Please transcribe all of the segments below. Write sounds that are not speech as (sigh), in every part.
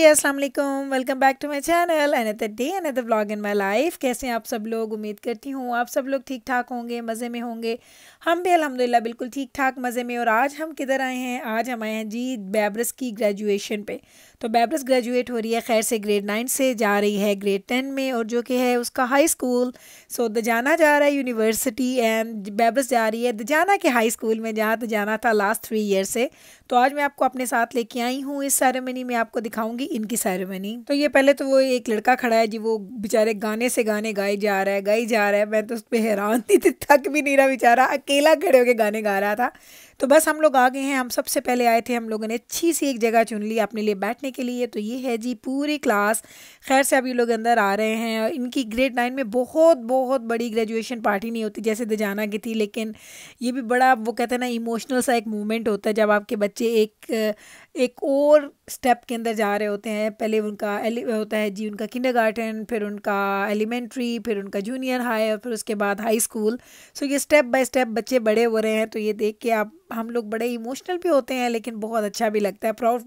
हे अस्सलाम वालेकुम welcome back to my channel another day another vlog in my life कैसे हैं आप सब लोग उम्मीद करती हूँ आप सब लोग ठीक ठाक होंगे मज़े में होंगे हम भी अल्हम्दुलिल्लाह बिल्कुल ठीक ठाक मज़े में और आज हम किधर आए हैं आज हम आए हैं जी बैबरस की ग्रेजुएशन पे तो बैबरस ग्रेजुएट हो रही है खैर से ग्रेड नाइन से जा रही है ग्रेड टेन में और जो कि है उसका हाई स्कूल सो द जाना जा रहा है यूनिवर्सिटी एंड बैबरस जा रही है द जाना के हाई स्कूल में जहाँ जाना था लास्ट थ्री ईयर से तो आज मैं आपको अपने साथ लेके आई हूँ इस सेरेमनी में आपको दिखाऊँगी इनकी सेरेमनी तो ये पहले तो वो एक लड़का खड़ा है जी वो बेचारे गाने से गाने गाए जा रहा है गाई जा रहा है मैं तो उस पर हैरान थी थक भी नहीं रहा बेचारा अकेला खड़े होकर गाने गा रहा था तो बस हम लोग आ गए हैं हम सबसे पहले आए थे हम लोगों ने अच्छी सी एक जगह चुन ली अपने लिए बैठने के लिए तो ये है जी पूरी क्लास खैर से अभी लोग अंदर आ रहे हैं और इनकी ग्रेड नाइन में बहुत बहुत बड़ी ग्रेजुएशन पार्टी नहीं होती जैसे दजाना की थी लेकिन ये भी बड़ा वो कहते हैं ना इमोशनल सा एक मोमेंट होता है जब आपके बच्चे एक एक और स्टेप के अंदर जा रहे होते हैं पहले उनका होता है जी उनका किंडरगार्टन फिर उनका एलिमेंट्री फिर उनका जूनियर हाई और फिर उसके बाद हाई स्कूल सो ये स्टेप बाय स्टेप बच्चे बड़े हो रहे हैं तो ये देख के आप हम लोग बड़े इमोशनल भी होते हैं लेकिन बहुत अच्छा भी लगता है प्राउड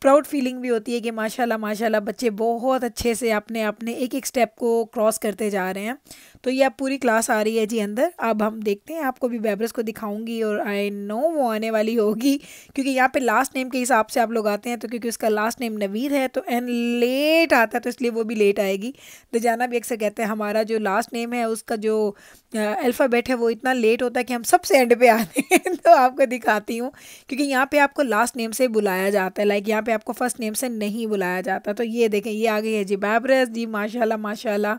प्राउड फीलिंग भी होती है कि माशाल्लाह माशाल्लाह बच्चे बहुत अच्छे से अपने अपने एक एक स्टेप को क्रॉस करते जा रहे हैं तो ये अब पूरी क्लास आ रही है जी अंदर अब हम देखते हैं आपको भी बैबरस को दिखाऊंगी और आई नो वो आने वाली होगी क्योंकि यहाँ पे लास्ट नेम के हिसाब से आप लोग आते हैं तो क्योंकि उसका लास्ट नेम नवीद है तो एन लेट आता है तो इसलिए वो भी लेट आएगी तो जाना भी अक्सर कहते हैं हमारा जो लास्ट नेम है उसका जो अल्फ़ाबेट है वो इतना लेट होता है कि हम सबसे एंड पे आते हैं (laughs) तो आपको दिखाती हूँ क्योंकि यहाँ पर आपको लास्ट नेम से बुलाया जाता है लाइक यहाँ पर आपको फ़र्स्ट नेम से नहीं बुलाया जाता तो ये देखें ये आ गई है जी बैबरस जी माशाला माशाला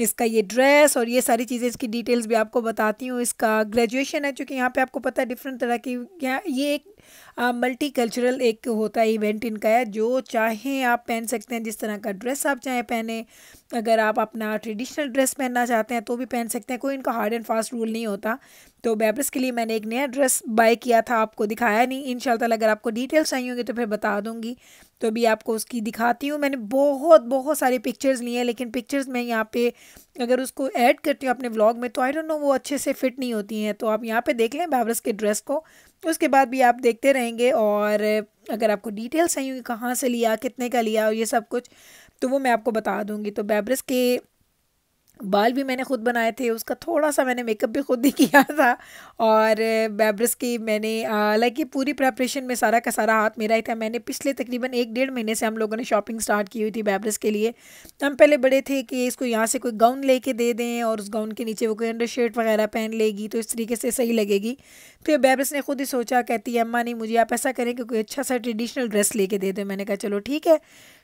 इसका ये ड्रेस और ये सारी चीज़ें इसकी डिटेल्स भी आपको बताती हूँ इसका ग्रेजुएशन है चूँकि यहाँ पे आपको पता है डिफरेंट तरह की ये एक मल्टी कल्चरल एक होता है इवेंट इनका है जो चाहें आप पहन सकते हैं जिस तरह का ड्रेस आप चाहें पहने अगर आप अपना ट्रेडिशनल ड्रेस पहनना चाहते हैं तो भी पहन सकते हैं कोई इनका हार्ड एंड फास्ट रूल नहीं होता तो बेब्रस के लिए मैंने एक नया ड्रेस बाय किया था आपको दिखाया नहीं इन अगर आपको डिटेल्स चाहिए होंगी तो फिर बता दूँगी तो अभी आपको उसकी दिखाती हूँ मैंने बहुत बहुत सारे पिक्चर्स ली हैं लेकिन पिक्चर्स मैं यहाँ पे अगर उसको ऐड करती हूँ अपने ब्लॉग में तो आई डोंट नो वो अच्छे से फिट नहीं होती हैं तो आप यहाँ पे देख लें बेब्रस के ड्रेस को उसके बाद भी आप देखते रहेंगे और अगर आपको डिटेल्स चाहिए कहाँ से लिया कितने का लिया और ये सब कुछ तो वो मैं आपको बता दूँगी तो बैब्रिस के बाल भी मैंने खुद बनाए थे उसका थोड़ा सा मैंने मेकअप भी खुद ही किया था और बैब्रस की मैंने हालांकि पूरी प्रेपरेशन में सारा का सारा हाथ मेरा ही था मैंने पिछले तकरीबन एक डेढ़ महीने से हम लोगों ने शॉपिंग स्टार्ट की हुई थी बेब्रस के लिए हम पहले बड़े थे कि इसको यहाँ से कोई गाउन लेके दे दें और उस गाउन के नीचे वो कोई अंडर शर्ट वगैरह पहन लेगी तो इस तरीके से सही लगेगी फिर बैब्रस ने खुद ही सोचा कहती है अम्मा नहीं मुझे आप ऐसा करें कि कोई अच्छा सा ट्रेडिशनल ड्रेस लेके दे दें मैंने कहा चलो ठीक है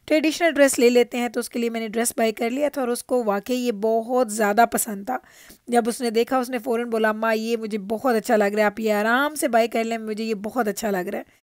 ट्रेडिशनल ड्रेस ले लेते हैं तो उसके लिए मैंने ड्रेस बाई कर लिया था और उसको वाकई ये बहुत ज़्यादा पसंद था जब उसने देखा उसने फ़ौरन बोला अम्मा ये मुझे बहुत अच्छा लग रहा है आप ये आराम से बाई कर लें मुझे ये बहुत अच्छा लग रहा है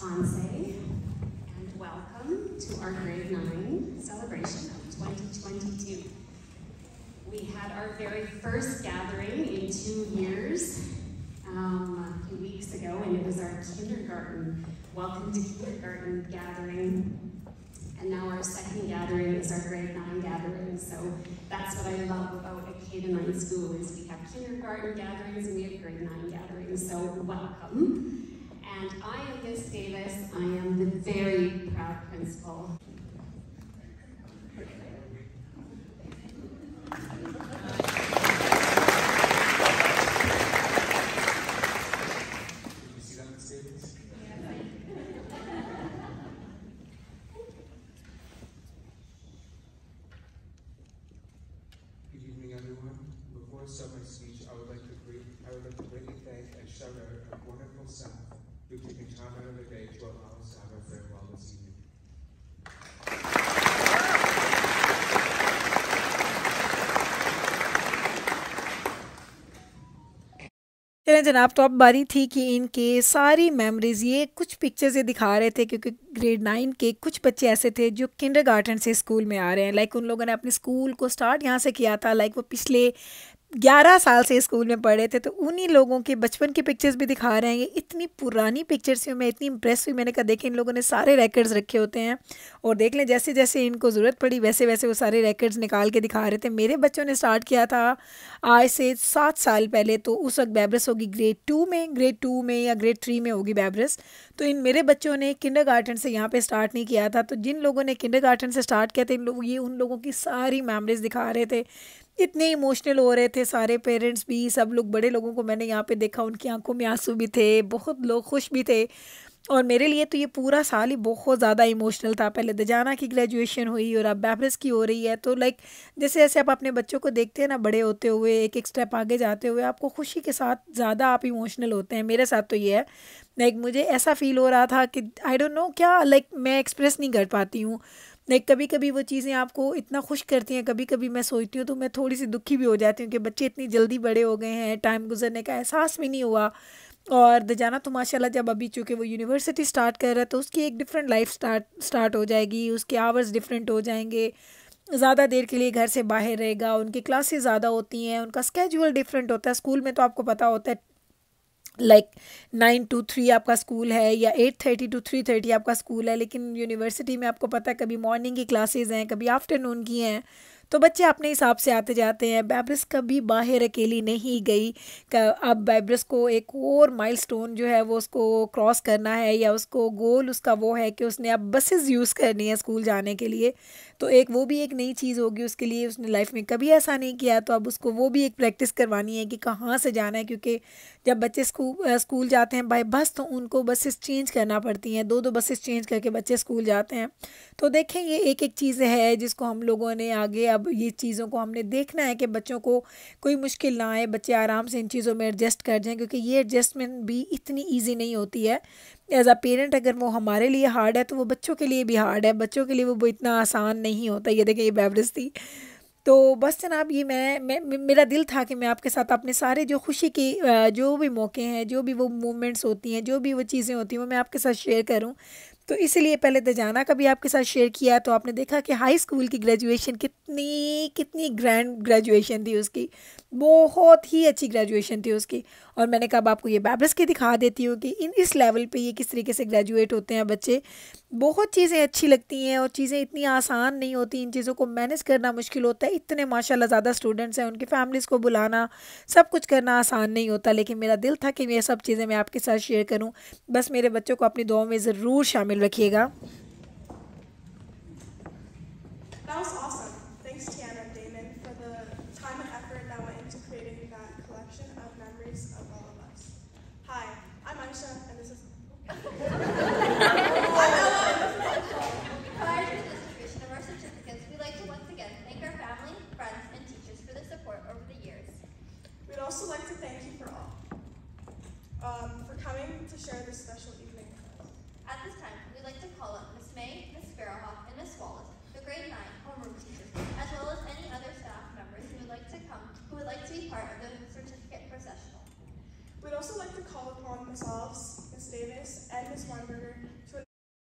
Ponce, and welcome to our grade nine celebration of 2022. We had our very first gathering in two years um, a few weeks ago, and it was our kindergarten, welcome to kindergarten gathering. And now our second gathering is our grade nine gathering, so that's what I love about a K kindergarten nine school is we have kindergarten gatherings and we have grade nine gatherings, so welcome. And I am Miss Davis. I am the very proud principal. before summer speech, I would like to greet, I would like to greatly thank and shout out our wonderful son, चले जनाब तो अब बारी थी कि इनके सारी memories ये कुछ पिक्चर्स ये दिखा रहे थे क्योंकि ग्रेड नाइन के कुछ बच्चे ऐसे थे जो किंडर गार्डन से स्कूल में आ रहे हैं लाइक उन लोगों ने अपने स्कूल को स्टार्ट यहाँ से किया था लाइक वो पिछले ग्यारह साल से स्कूल में पढ़े थे तो उन्हीं लोगों के बचपन की पिक्चर्स भी दिखा रहे हैं ये इतनी पुरानी पिक्चर्स हुई मैं इतनी इंप्रेस हुई मैंने कहा देखें इन लोगों ने सारे रेकर्ड्स रखे होते हैं और देख लें जैसे जैसे इनको ज़रूरत पड़ी वैसे वैसे वो सारे रेकर्ड्स निकाल के दिखा रहे थे मेरे बच्चों ने स्टार्ट किया था आज से सात साल पहले तो उस वक्त बैबरस होगी ग्रेड टू में ग्रेड टू में या ग्रेड थ्री में होगी बैबरस तो इन मेरे बच्चों ने किंडर से यहाँ पर स्टार्ट नहीं किया था तो जिन लोगों ने किंडर से स्टार्ट किया था इन लोग ये उन लोगों की सारी मेमरीज दिखा रहे थे इतने इमोशनल हो रहे थे सारे पेरेंट्स भी सब लोग बड़े लोगों को मैंने यहाँ पे देखा उनकी आंखों में आंसू भी थे बहुत लोग खुश भी थे और मेरे लिए तो ये पूरा साल ही बहुत ज़्यादा इमोशनल था पहले दजाना तो की ग्रेजुएशन हुई और अब बैबरस की हो रही है तो लाइक जैसे जैसे आप अपने बच्चों को देखते हैं ना बड़े होते हुए एक एक स्टेप आगे जाते हुए आपको खुशी के साथ ज़्यादा आप इमोशनल होते हैं मेरे साथ तो ये है लाइक मुझे ऐसा फील हो रहा था कि आई डोंट नो क्या लाइक मैं एक्सप्रेस नहीं कर पाती हूँ लाइक कभी कभी वो चीज़ें आपको इतना खुश करती हैं कभी कभी मैं सोचती हूँ तो मैं थोड़ी सी दुखी भी हो जाती हूँ कि बच्चे इतनी जल्दी बड़े हो गए हैं टाइम गुजरने का एहसास भी नहीं हुआ और जाना तो माशाल्लाह जब अभी चूँकि वो यूनिवर्सिटी स्टार्ट कर रहा है तो उसकी एक डिफरेंट लाइफ स्टार्ट स्टार्ट हो जाएगी उसके आवर्स डिफरेंट हो जाएंगे ज़्यादा देर के लिए घर से बाहर रहेगा उनकी क्लासेस ज़्यादा होती हैं उनका स्केजुअल डिफरेंट होता है स्कूल में तो आपको पता होता है लाइक नाइन टू थ्री आपका स्कूल है या eight thirty to three thirty आपका स्कूल है लेकिन यूनिवर्सिटी में आपको पता है कभी मॉर्निंग की क्लासेज हैं कभी आफ्टरनून की हैं तो बच्चे अपने हिसाब से आते जाते हैं बैब्रस कभी बाहर अकेली नहीं गई अब बैब्रस को एक और माइलस्टोन जो है वो उसको क्रॉस करना है या उसको गोल उसका वो है कि उसने अब बसेस यूज़ करनी है स्कूल जाने के लिए तो एक वो भी एक नई चीज़ होगी उसके लिए उसने लाइफ में कभी ऐसा नहीं किया तो अब उसको वो भी एक प्रैक्टिस करवानी है कि कहाँ से जाना है क्योंकि जब बच्चे स्कूल स्कूल जाते हैं बाई बस तो उनको बसेस चेंज करना पड़ती हैं दो दो बसेस चेंज करके बच्चे स्कूल जाते हैं तो देखें ये एक एक चीज़ है जिसको हम लोगों ने आगे अब ये चीज़ों को हमने देखना है कि बच्चों को कोई मुश्किल ना आए बच्चे आराम से इन चीज़ों में एडजस्ट कर जाएं क्योंकि ये एडजस्टमेंट भी इतनी ईजी नहीं होती है एज अ पेरेंट अगर वो हमारे लिए हार्ड है तो वो बच्चों के लिए भी हार्ड है बच्चों के लिए वो इतना आसान नहीं होता ये देखें ये बेवरेज थी तो बस जनाब ये मैं, मैं मेरा दिल था कि मैं आपके साथ अपने सारे जो खुशी के जो भी मौके हैं जो भी वो मोमेंट्स होती हैं जो भी वो चीज़ें होती हैं वो मैं आपके साथ शेयर करूं तो इसीलिए पहले तो जाना कभी आपके साथ शेयर किया तो आपने देखा कि हाई स्कूल की ग्रेजुएशन कितनी कितनी ग्रैंड ग्रेजुएशन थी उसकी बहुत ही अच्छी ग्रेजुएशन थी उसकी और मैंने कहा आपको ये बैबरस के दिखा देती हूँ कि इन इस लेवल पे ये किस तरीके से ग्रेजुएट होते हैं बच्चे बहुत चीज़ें अच्छी लगती हैं और चीज़ें इतनी आसान नहीं होती इन चीज़ों को मैनेज करना मुश्किल होता है इतने माशाला ज़्यादा स्टूडेंट्स हैं उनकी फैमिलीज़ को बुलाना सब कुछ करना आसान नहीं होता लेकिन मेरा दिल था कि ये सब चीज़ें मैं आपके साथ शेयर करूँ बस मेरे बच्चों को अपनी दुआ में ज़रूर शामिल रखिएगा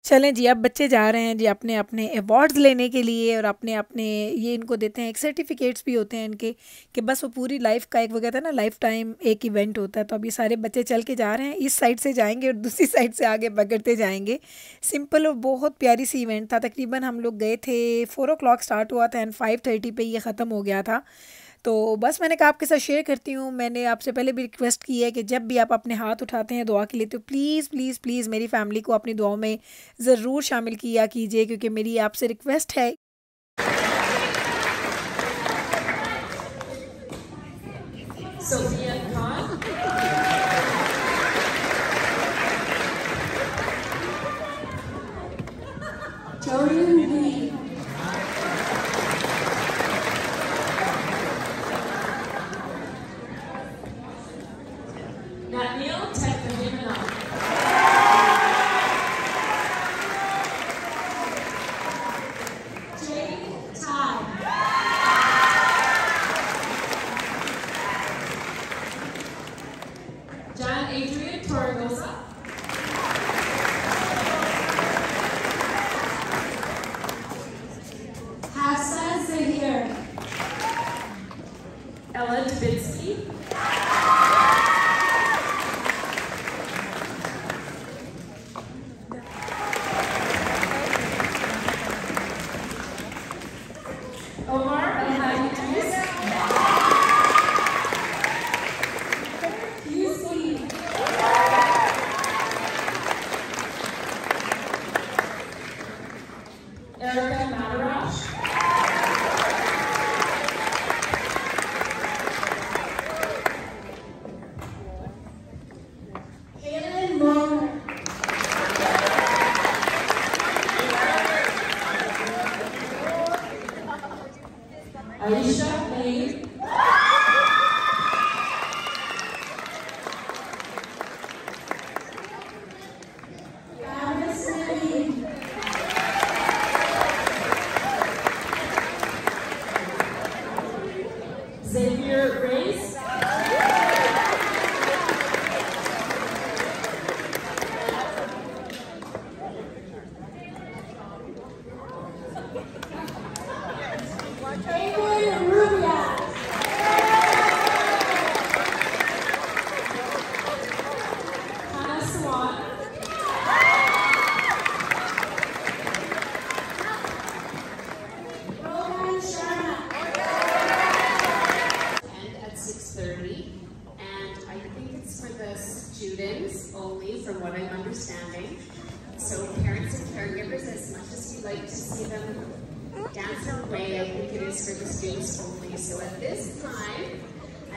चलें जी अब बच्चे जा रहे हैं जी अपने अपने अवार्ड्स लेने के लिए और अपने अपने ये इनको देते हैं एक सर्टिफिकेट्स भी होते हैं इनके कि बस वो पूरी लाइफ का एक वो कहता है ना लाइफ टाइम एक इवेंट होता है तो अब ये सारे बच्चे चल के जा रहे हैं इस साइड से जाएंगे और दूसरी साइड से आगे पकड़ते जाएंगे सिंपल और बहुत प्यारी सी इवेंट था तकरीबन हम लोग गए थे फ़ोर ओ स्टार्ट हुआ था एंड फाइव थर्टी पर यह ख़त्म हो गया था तो बस मैंने कहा आपके साथ शेयर करती हूँ मैंने आपसे पहले भी रिक्वेस्ट की है कि जब भी आप अपने हाथ उठाते हैं दुआ के लिए तो प्लीज़ प्लीज़ प्लीज़ मेरी फैमिली को अपनी दुआओं में ज़रूर शामिल किया कीजिए क्योंकि मेरी आपसे रिक्वेस्ट है So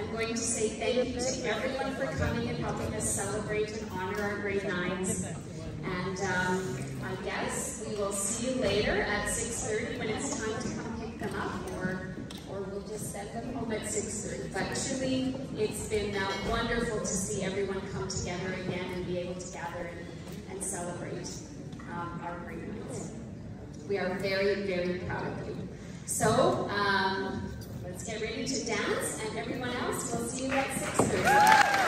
I'm going to say thank you to everyone for coming and helping us celebrate and honor our grade nines. And um, I guess we will see you later at 6.30 when it's time to come pick them up or, or we'll just send them home at 6.30. But truly, it's been uh, wonderful to see everyone come together again and be able to gather and, and celebrate um, our grade nines. We are very, very proud of you. So, um, Let's get ready to dance, and everyone else, we'll see you at 6.30.